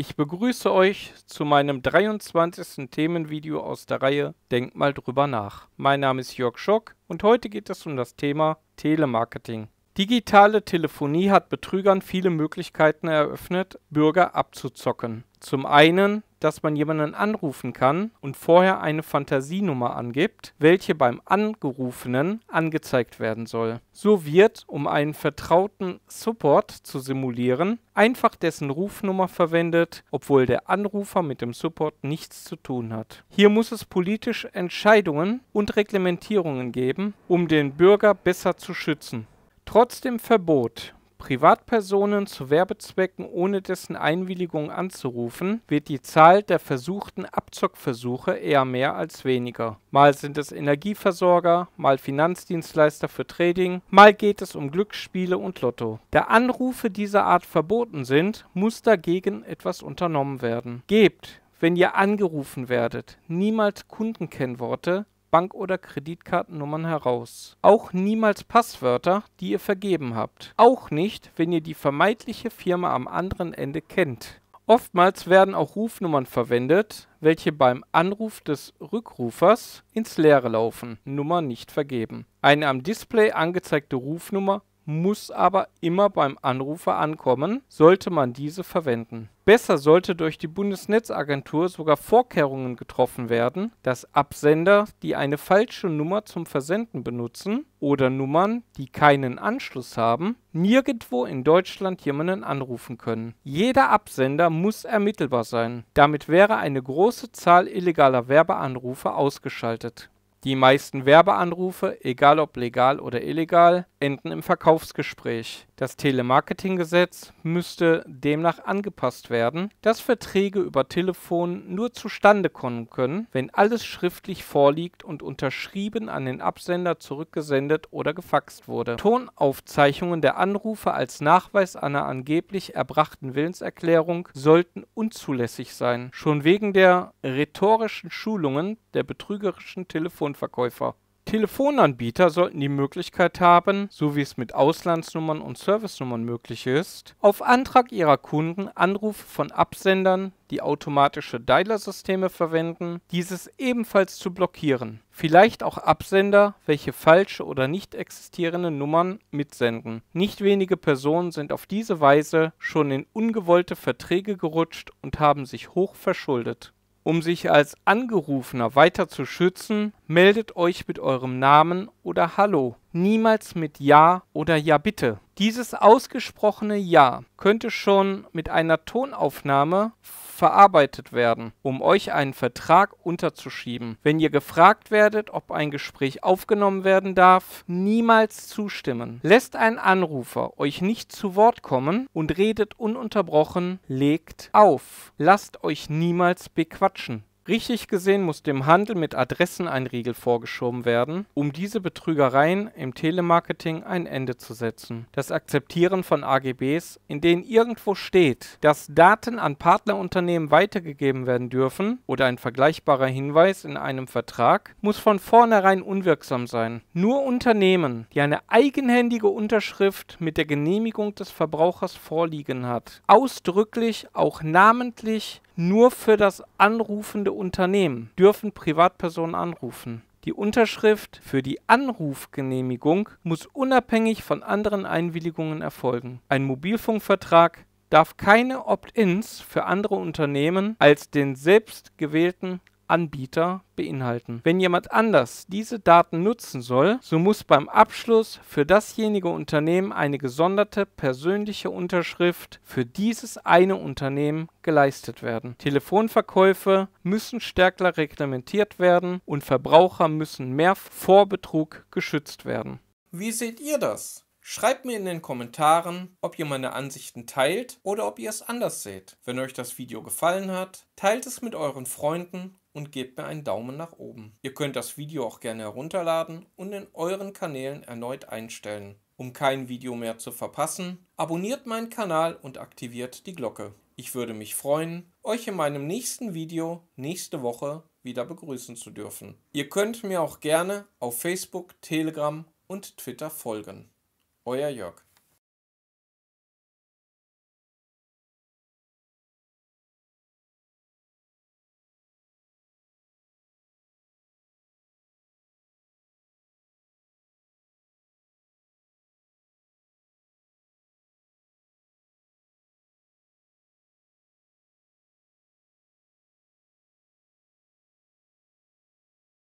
Ich begrüße euch zu meinem 23. Themenvideo aus der Reihe Denkt mal drüber nach. Mein Name ist Jörg Schock und heute geht es um das Thema Telemarketing. Digitale Telefonie hat Betrügern viele Möglichkeiten eröffnet, Bürger abzuzocken. Zum einen dass man jemanden anrufen kann und vorher eine Fantasienummer angibt, welche beim Angerufenen angezeigt werden soll. So wird, um einen vertrauten Support zu simulieren, einfach dessen Rufnummer verwendet, obwohl der Anrufer mit dem Support nichts zu tun hat. Hier muss es politisch Entscheidungen und Reglementierungen geben, um den Bürger besser zu schützen. Trotzdem Verbot Privatpersonen zu Werbezwecken ohne dessen Einwilligung anzurufen, wird die Zahl der versuchten Abzockversuche eher mehr als weniger. Mal sind es Energieversorger, mal Finanzdienstleister für Trading, mal geht es um Glücksspiele und Lotto. Da Anrufe dieser Art verboten sind, muss dagegen etwas unternommen werden. Gebt, wenn ihr angerufen werdet, niemals Kundenkennworte, Bank- oder Kreditkartennummern heraus. Auch niemals Passwörter, die ihr vergeben habt. Auch nicht, wenn ihr die vermeintliche Firma am anderen Ende kennt. Oftmals werden auch Rufnummern verwendet, welche beim Anruf des Rückrufers ins Leere laufen. Nummer nicht vergeben. Eine am Display angezeigte Rufnummer muss aber immer beim Anrufer ankommen, sollte man diese verwenden. Besser sollte durch die Bundesnetzagentur sogar Vorkehrungen getroffen werden, dass Absender, die eine falsche Nummer zum Versenden benutzen oder Nummern, die keinen Anschluss haben, nirgendwo in Deutschland jemanden anrufen können. Jeder Absender muss ermittelbar sein. Damit wäre eine große Zahl illegaler Werbeanrufe ausgeschaltet. Die meisten Werbeanrufe, egal ob legal oder illegal, enden im Verkaufsgespräch. Das Telemarketinggesetz müsste demnach angepasst werden, dass Verträge über Telefon nur zustande kommen können, wenn alles schriftlich vorliegt und unterschrieben an den Absender zurückgesendet oder gefaxt wurde. Tonaufzeichnungen der Anrufe als Nachweis einer angeblich erbrachten Willenserklärung sollten unzulässig sein, schon wegen der rhetorischen Schulungen der betrügerischen Telefonverkäufer. Telefonanbieter sollten die Möglichkeit haben, so wie es mit Auslandsnummern und Servicenummern möglich ist, auf Antrag ihrer Kunden Anrufe von Absendern, die automatische Dialersysteme verwenden, dieses ebenfalls zu blockieren. Vielleicht auch Absender, welche falsche oder nicht existierende Nummern mitsenden. Nicht wenige Personen sind auf diese Weise schon in ungewollte Verträge gerutscht und haben sich hoch verschuldet. Um sich als Angerufener weiter zu schützen, meldet euch mit eurem Namen oder Hallo, niemals mit Ja oder Ja bitte. Dieses ausgesprochene Ja könnte schon mit einer Tonaufnahme verarbeitet werden, um euch einen Vertrag unterzuschieben. Wenn ihr gefragt werdet, ob ein Gespräch aufgenommen werden darf, niemals zustimmen. Lässt ein Anrufer euch nicht zu Wort kommen und redet ununterbrochen, legt auf. Lasst euch niemals bequatschen. Richtig gesehen muss dem Handel mit Adressen ein Riegel vorgeschoben werden, um diese Betrügereien im Telemarketing ein Ende zu setzen. Das Akzeptieren von AGBs, in denen irgendwo steht, dass Daten an Partnerunternehmen weitergegeben werden dürfen oder ein vergleichbarer Hinweis in einem Vertrag, muss von vornherein unwirksam sein. Nur Unternehmen, die eine eigenhändige Unterschrift mit der Genehmigung des Verbrauchers vorliegen hat, ausdrücklich auch namentlich nur für das anrufende Unternehmen dürfen Privatpersonen anrufen. Die Unterschrift für die Anrufgenehmigung muss unabhängig von anderen Einwilligungen erfolgen. Ein Mobilfunkvertrag darf keine Opt-ins für andere Unternehmen als den selbst gewählten Anbieter beinhalten. Wenn jemand anders diese Daten nutzen soll, so muss beim Abschluss für dasjenige Unternehmen eine gesonderte persönliche Unterschrift für dieses eine Unternehmen geleistet werden. Telefonverkäufe müssen stärker reglementiert werden und Verbraucher müssen mehr vor Betrug geschützt werden. Wie seht ihr das? Schreibt mir in den Kommentaren, ob ihr meine Ansichten teilt oder ob ihr es anders seht. Wenn euch das Video gefallen hat, teilt es mit euren Freunden und gebt mir einen Daumen nach oben. Ihr könnt das Video auch gerne herunterladen und in euren Kanälen erneut einstellen. Um kein Video mehr zu verpassen, abonniert meinen Kanal und aktiviert die Glocke. Ich würde mich freuen, euch in meinem nächsten Video nächste Woche wieder begrüßen zu dürfen. Ihr könnt mir auch gerne auf Facebook, Telegram und Twitter folgen. Oya yok.